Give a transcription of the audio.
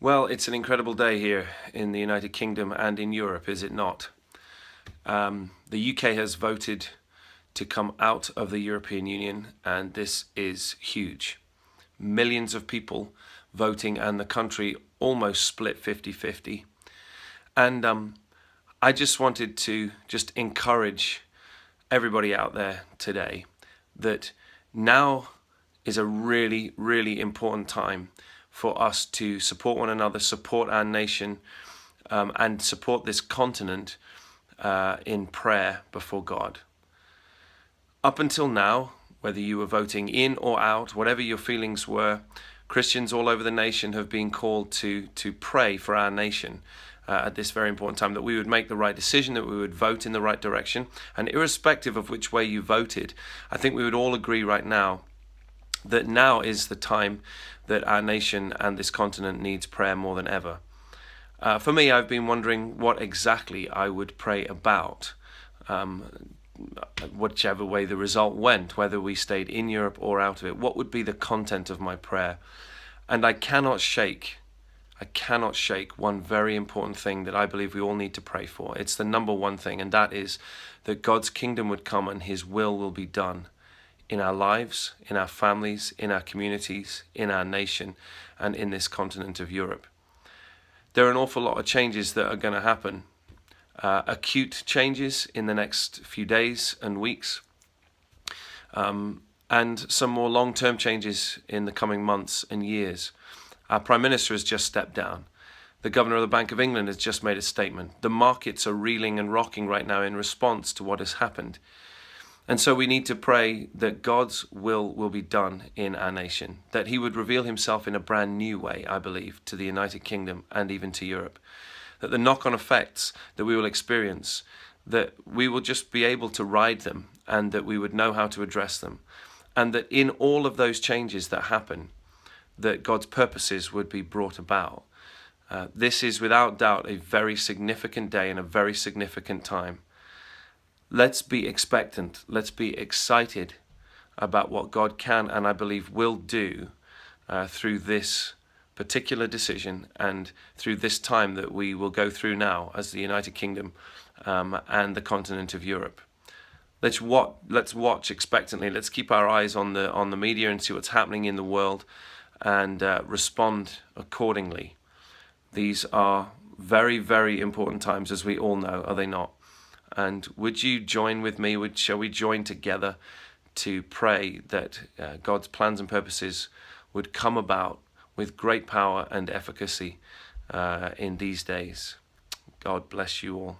Well, it's an incredible day here in the United Kingdom and in Europe, is it not? Um, the UK has voted to come out of the European Union, and this is huge. Millions of people voting, and the country almost split 50 50. And um, I just wanted to just encourage everybody out there today that now is a really, really important time for us to support one another, support our nation, um, and support this continent uh, in prayer before God. Up until now, whether you were voting in or out, whatever your feelings were, Christians all over the nation have been called to, to pray for our nation uh, at this very important time, that we would make the right decision, that we would vote in the right direction. And irrespective of which way you voted, I think we would all agree right now that now is the time that our nation and this continent needs prayer more than ever. Uh, for me, I've been wondering what exactly I would pray about, um, whichever way the result went, whether we stayed in Europe or out of it. What would be the content of my prayer? And I cannot shake, I cannot shake one very important thing that I believe we all need to pray for. It's the number one thing, and that is that God's kingdom would come and his will will be done in our lives, in our families, in our communities, in our nation, and in this continent of Europe. There are an awful lot of changes that are going to happen. Uh, acute changes in the next few days and weeks, um, and some more long term changes in the coming months and years. Our Prime Minister has just stepped down. The Governor of the Bank of England has just made a statement. The markets are reeling and rocking right now in response to what has happened. And so we need to pray that God's will will be done in our nation, that He would reveal Himself in a brand new way, I believe, to the United Kingdom and even to Europe. That the knock on effects that we will experience, that we will just be able to ride them and that we would know how to address them. And that in all of those changes that happen, that God's purposes would be brought about. Uh, this is without doubt a very significant day and a very significant time. Let's be expectant. Let's be excited about what God can and I believe will do uh, through this particular decision and through this time that we will go through now as the United Kingdom um, and the continent of Europe. Let's watch, let's watch expectantly. Let's keep our eyes on the on the media and see what's happening in the world, and uh, respond accordingly. These are very very important times, as we all know, are they not? And would you join with me? Would shall we join together to pray that uh, God's plans and purposes would come about with great power and efficacy uh, in these days? God bless you all.